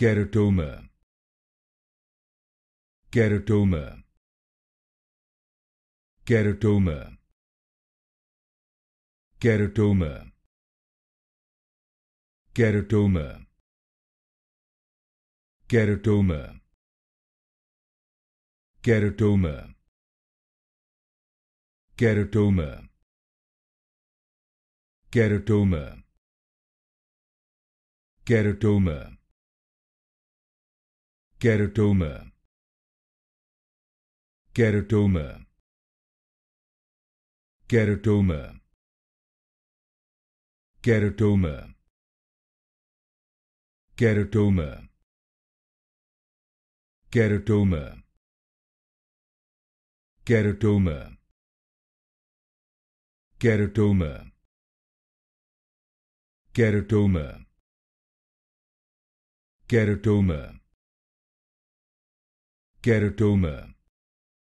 keratoma keratoma keratoma keratoma keratoma keratoma keratoma keratoma keratoma keratoma keratoma keratoma keratoma keratoma keratoma keratoma keratoma keratoma keratoma keratoma tomar.